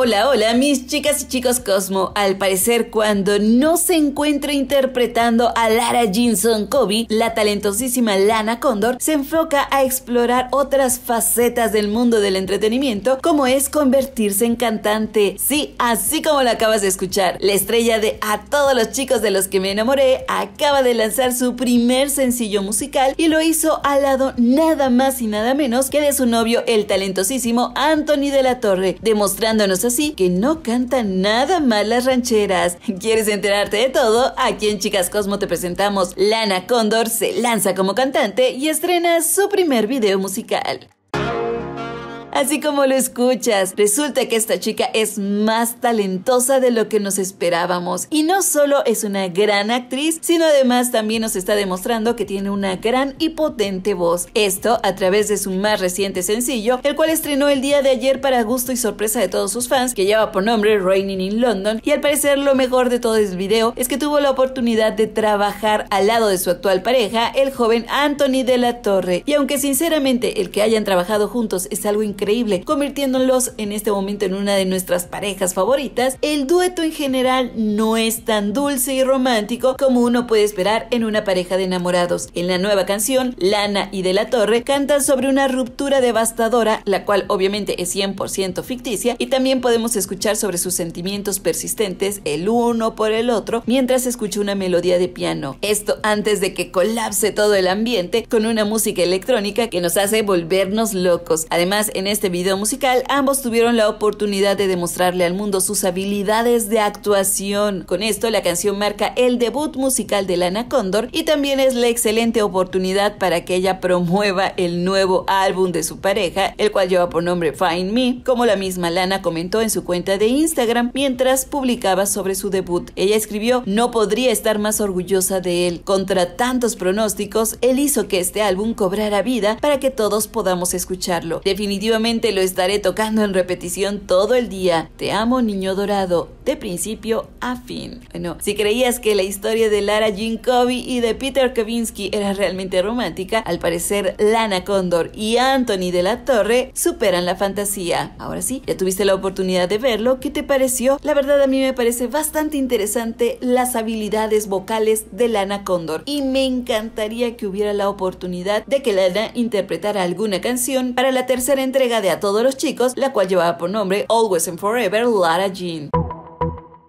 Hola, hola mis chicas y chicos Cosmo. Al parecer cuando no se encuentra interpretando a Lara Jinson Kobe, la talentosísima Lana Condor se enfoca a explorar otras facetas del mundo del entretenimiento como es convertirse en cantante. Sí, así como lo acabas de escuchar, la estrella de A todos los chicos de los que me enamoré acaba de lanzar su primer sencillo musical y lo hizo al lado nada más y nada menos que de su novio el talentosísimo Anthony de la Torre, demostrándonos Así que no canta nada mal las rancheras. ¿Quieres enterarte de todo? Aquí en Chicas Cosmo te presentamos Lana Cóndor se lanza como cantante y estrena su primer video musical. Así como lo escuchas, resulta que esta chica es más talentosa de lo que nos esperábamos. Y no solo es una gran actriz, sino además también nos está demostrando que tiene una gran y potente voz. Esto a través de su más reciente sencillo, el cual estrenó el día de ayer para gusto y sorpresa de todos sus fans, que lleva por nombre Reigning in London. Y al parecer lo mejor de todo el video es que tuvo la oportunidad de trabajar al lado de su actual pareja, el joven Anthony de la Torre. Y aunque sinceramente el que hayan trabajado juntos es algo increíble, convirtiéndolos en este momento en una de nuestras parejas favoritas, el dueto en general no es tan dulce y romántico como uno puede esperar en una pareja de enamorados. En la nueva canción, Lana y De la Torre cantan sobre una ruptura devastadora, la cual obviamente es 100% ficticia, y también podemos escuchar sobre sus sentimientos persistentes el uno por el otro mientras escucha una melodía de piano. Esto antes de que colapse todo el ambiente con una música electrónica que nos hace volvernos locos. Además, en este este video musical, ambos tuvieron la oportunidad de demostrarle al mundo sus habilidades de actuación. Con esto, la canción marca el debut musical de Lana Condor y también es la excelente oportunidad para que ella promueva el nuevo álbum de su pareja, el cual lleva por nombre Find Me, como la misma Lana comentó en su cuenta de Instagram mientras publicaba sobre su debut. Ella escribió, no podría estar más orgullosa de él. Contra tantos pronósticos, él hizo que este álbum cobrara vida para que todos podamos escucharlo. Definitivamente lo estaré tocando en repetición todo el día. Te amo, niño dorado de principio a fin. Bueno, si creías que la historia de Lara Jean Covey y de Peter Kavinsky era realmente romántica, al parecer Lana Condor y Anthony de la Torre superan la fantasía. Ahora sí, ya tuviste la oportunidad de verlo, ¿qué te pareció? La verdad a mí me parece bastante interesante las habilidades vocales de Lana Condor y me encantaría que hubiera la oportunidad de que Lana interpretara alguna canción para la tercera entrega de A Todos los Chicos, la cual llevaba por nombre Always and Forever Lara Jean.